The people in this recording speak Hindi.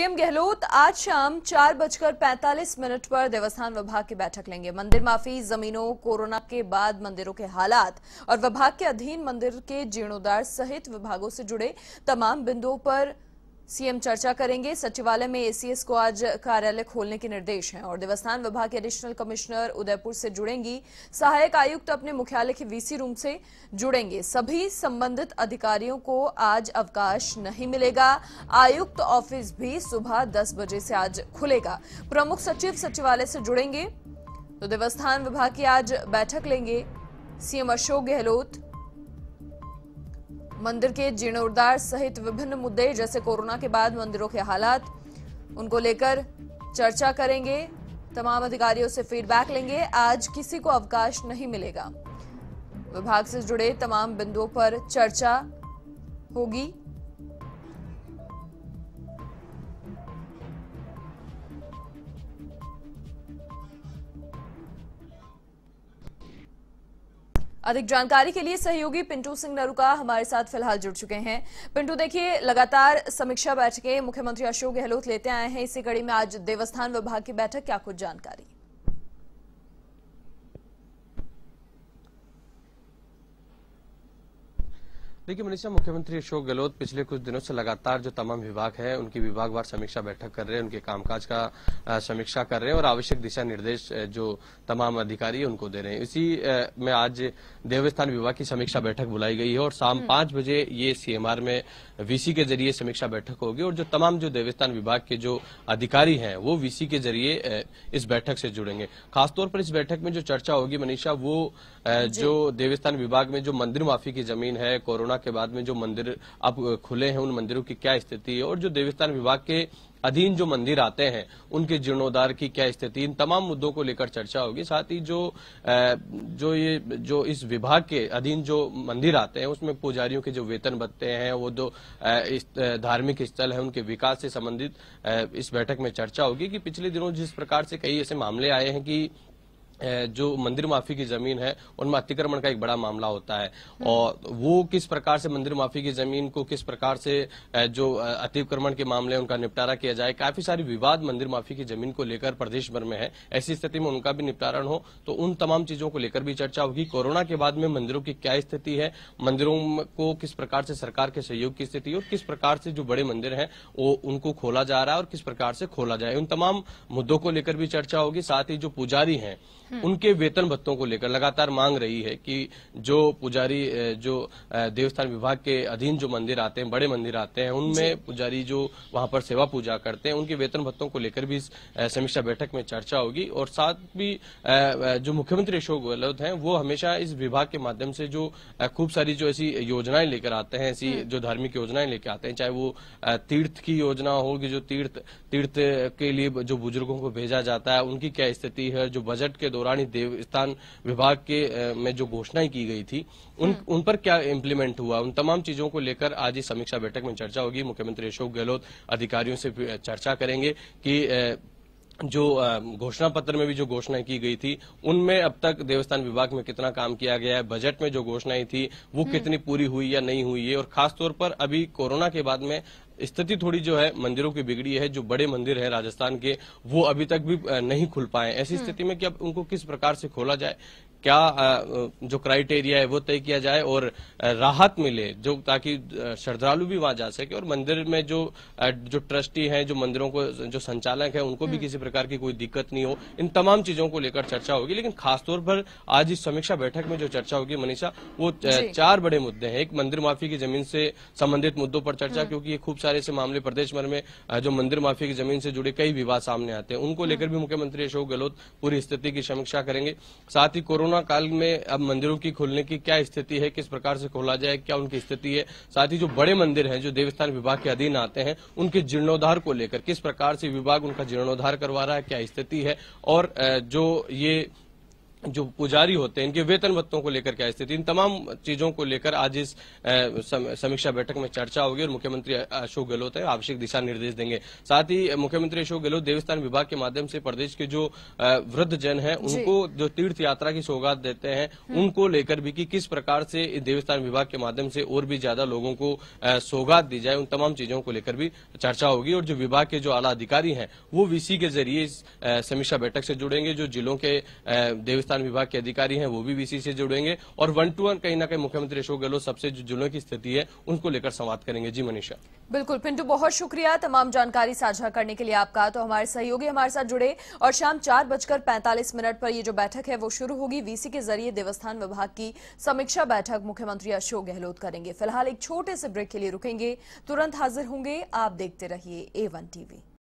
सीएम गहलोत आज शाम चार बजकर पैंतालीस मिनट पर देवस्थान विभाग की बैठक लेंगे मंदिर माफी जमीनों कोरोना के बाद मंदिरों के हालात और विभाग के अधीन मंदिर के जीर्णोद्वार सहित विभागों से जुड़े तमाम बिंदुओं पर सीएम चर्चा करेंगे सचिवालय में एसीएस को आज कार्यालय खोलने के निर्देश हैं और देवस्थान विभाग के एडिशनल कमिश्नर उदयपुर से जुड़ेंगी सहायक आयुक्त अपने मुख्यालय के वीसी रूम से जुड़ेंगे सभी संबंधित अधिकारियों को आज अवकाश नहीं मिलेगा आयुक्त ऑफिस भी सुबह दस बजे से आज खुलेगा प्रमुख सचिव सचिवालय से जुड़ेंगे तो देवस्थान विभाग की आज बैठक लेंगे सीएम अशोक गहलोत मंदिर के जीर्णोद्वार सहित विभिन्न मुद्दे जैसे कोरोना के बाद मंदिरों के हालात उनको लेकर चर्चा करेंगे तमाम अधिकारियों से फीडबैक लेंगे आज किसी को अवकाश नहीं मिलेगा विभाग से जुड़े तमाम बिंदुओं पर चर्चा होगी अधिक जानकारी के लिए सहयोगी पिंटू सिंह नरुका हमारे साथ फिलहाल जुड़ चुके हैं पिंटू देखिए लगातार समीक्षा बैठकें मुख्यमंत्री अशोक गहलोत लेते आए हैं इसी कड़ी में आज देवस्थान विभाग की बैठक क्या कुछ जानकारी देखिए मनीषा मुख्यमंत्री अशोक गहलोत पिछले कुछ दिनों से लगातार जो तमाम विभाग है उनकी विभागवार समीक्षा बैठक कर रहे हैं उनके कामकाज का समीक्षा कर रहे हैं और आवश्यक दिशा निर्देश जो तमाम अधिकारी उनको दे रहे हैं इसी में आज देवस्थान विभाग की समीक्षा बैठक बुलाई गई है और शाम हम्म। पांच बजे ये सीएमआर में वीसी के जरिए समीक्षा बैठक होगी और जो तमाम जो देवस्थान विभाग के जो अधिकारी हैं वो वीसी के जरिए इस बैठक से जुड़ेंगे खासतौर पर इस बैठक में जो चर्चा होगी मनीषा वो जो देवस्थान विभाग में जो मंदिर माफी की जमीन है कोरोना कोरोना के बाद में जो मंदिर अब खुले हैं उन मंदिरों की क्या स्थिति है और जो देवस्थान विभाग के अधीन जो मंदिर आते हैं उनके जीर्णोद्वार की क्या स्थिति इन तमाम मुद्दों को लेकर चर्चा होगी साथ ही जो जो ये जो इस विभाग के अधीन जो मंदिर आते हैं उसमें पुजारियों के जो वेतन भत्ते हैं वो जो धार्मिक स्थल है उनके विकास से संबंधित इस बैठक में चर्चा होगी कि पिछले दिनों जिस प्रकार से कई ऐसे मामले आए हैं कि जो मंदिर माफी की जमीन है उनमें अतिक्रमण का एक बड़ा मामला होता है और वो किस प्रकार से मंदिर माफी की जमीन को किस प्रकार से जो अतिक्रमण के मामले उनका निपटारा किया जाए काफी सारी विवाद मंदिर माफी की जमीन को लेकर प्रदेश भर में है ऐसी स्थिति में उनका भी निपटारण हो तो उन तमाम चीजों को लेकर भी चर्चा होगी कोरोना के बाद में मंदिरों की क्या स्थिति है मंदिरों को किस प्रकार से सरकार के सहयोग की स्थिति और किस प्रकार से जो बड़े मंदिर है वो उनको खोला जा रहा है और किस प्रकार से खोला जाए उन तमाम मुद्दों को लेकर भी चर्चा होगी साथ ही जो पुजारी है हम्म। उनके वेतन भत्तों को लेकर लगातार मांग रही है कि जो पुजारी जो देवस्थान विभाग के अधीन जो मंदिर आते हैं बड़े मंदिर आते हैं उनमें पुजारी जो वहां पर सेवा पूजा करते हैं उनके वेतन भत्तों को लेकर भी समीक्षा बैठक में चर्चा होगी और साथ भी जो मुख्यमंत्री अशोक गहलोत हैं वो हमेशा इस विभाग के माध्यम से जो खूब सारी जो ऐसी योजनाएं लेकर आते हैं ऐसी हम्म। जो धार्मिक योजनाएं लेकर आते हैं चाहे वो तीर्थ की योजना होगी जो तीर्थ तीर्थ के लिए जो बुजुर्गों को भेजा जाता है उनकी क्या स्थिति है जो बजट के दौरान दौरान देवस्थान विभाग के में जो घोषणाएं की गई थी उन हम्म। उन पर क्या इम्प्लीमेंट हुआ उन तमाम चीजों को लेकर आज इस समीक्षा बैठक में चर्चा होगी मुख्यमंत्री अशोक गहलोत अधिकारियों से चर्चा करेंगे कि जो घोषणा पत्र में भी जो घोषणाएं की गई थी उनमें अब तक देवस्थान विभाग में कितना काम किया गया है बजट में जो घोषणाएं थी वो हम्म। कितनी पूरी हुई या नहीं हुई है और खासतौर पर अभी कोरोना के बाद में स्थिति थोड़ी जो है मंदिरों की बिगड़ी है जो बड़े मंदिर है राजस्थान के वो अभी तक भी नहीं खुल पाए ऐसी हम्म। स्थिति में कि अब उनको किस प्रकार से खोला जाए क्या जो क्राइटेरिया है वो तय किया जाए और राहत मिले जो ताकि श्रद्धालु भी वहां जा सके और मंदिर में जो जो ट्रस्टी हैं जो मंदिरों को जो संचालक है उनको भी हम्म। किसी प्रकार की कोई दिक्कत नहीं हो इन तमाम चीजों को लेकर चर्चा होगी लेकिन खासतौर पर आज इस समीक्षा बैठक में जो चर्चा होगी मनीषा वो चार बड़े मुद्दे हैं एक मंदिर माफी की जमीन से संबंधित मुद्दों पर चर्चा हम्म। क्योंकि ये खूब सारे ऐसे मामले प्रदेश भर में जो मंदिर माफी की जमीन से जुड़े कई विवाद सामने आते हैं उनको हम्म। लेकर भी मुख्यमंत्री अशोक गहलोत पूरी स्थिति की समीक्षा करेंगे साथ ही कोरोना कोरोना काल में अब मंदिरों की खोलने की क्या स्थिति है किस प्रकार से खोला जाए क्या उनकी स्थिति है साथ ही जो बड़े मंदिर हैं जो देवस्थान विभाग के अधीन आते हैं उनके जीर्णोद्वार को लेकर किस प्रकार से विभाग उनका जीर्णोद्धार करवा रहा है क्या स्थिति है और जो ये जो पुजारी होते हैं इनके वेतन भत्तों को लेकर क्या स्थिति इन तमाम चीजों को लेकर आज इस समीक्षा बैठक में चर्चा होगी और मुख्यमंत्री अशोक गहलोत है आवश्यक दिशा निर्देश देंगे साथ ही मुख्यमंत्री अशोक गहलोत देवस्थान विभाग के माध्यम से प्रदेश के जो वृद्ध जन है उनको जो तीर्थ यात्रा की सौगात देते हैं हम्म। उनको लेकर भी कि किस प्रकार से देवस्थान विभाग के माध्यम से और भी ज्यादा लोगों को सौगात दी जाए उन तमाम चीजों को लेकर भी चर्चा होगी और जो विभाग के जो आला अधिकारी हैं वो वीसी के जरिए इस समीक्षा बैठक से जुड़ेंगे जो जिलों के देवस्थान राजस्थान विभाग के अधिकारी हैं वो भी वीसी से जुड़ेंगे और वन टू वन कहीं ना कहीं मुख्यमंत्री अशोक गहलोत सबसे जो जुड़े की स्थिति है उनको लेकर संवाद करेंगे जी मनीषा बिल्कुल पिंटू बहुत शुक्रिया तमाम जानकारी साझा करने के लिए आपका तो हमारे सहयोगी हमारे साथ जुड़े और शाम चार बजकर पैंतालीस मिनट पर ये जो बैठक है वो शुरू होगी वीसी के जरिए देवस्थान विभाग की समीक्षा बैठक मुख्यमंत्री अशोक गहलोत करेंगे फिलहाल एक छोटे से ब्रेक के लिए रुकेंगे तुरंत हाजिर होंगे आप देखते रहिए ए वन टीवी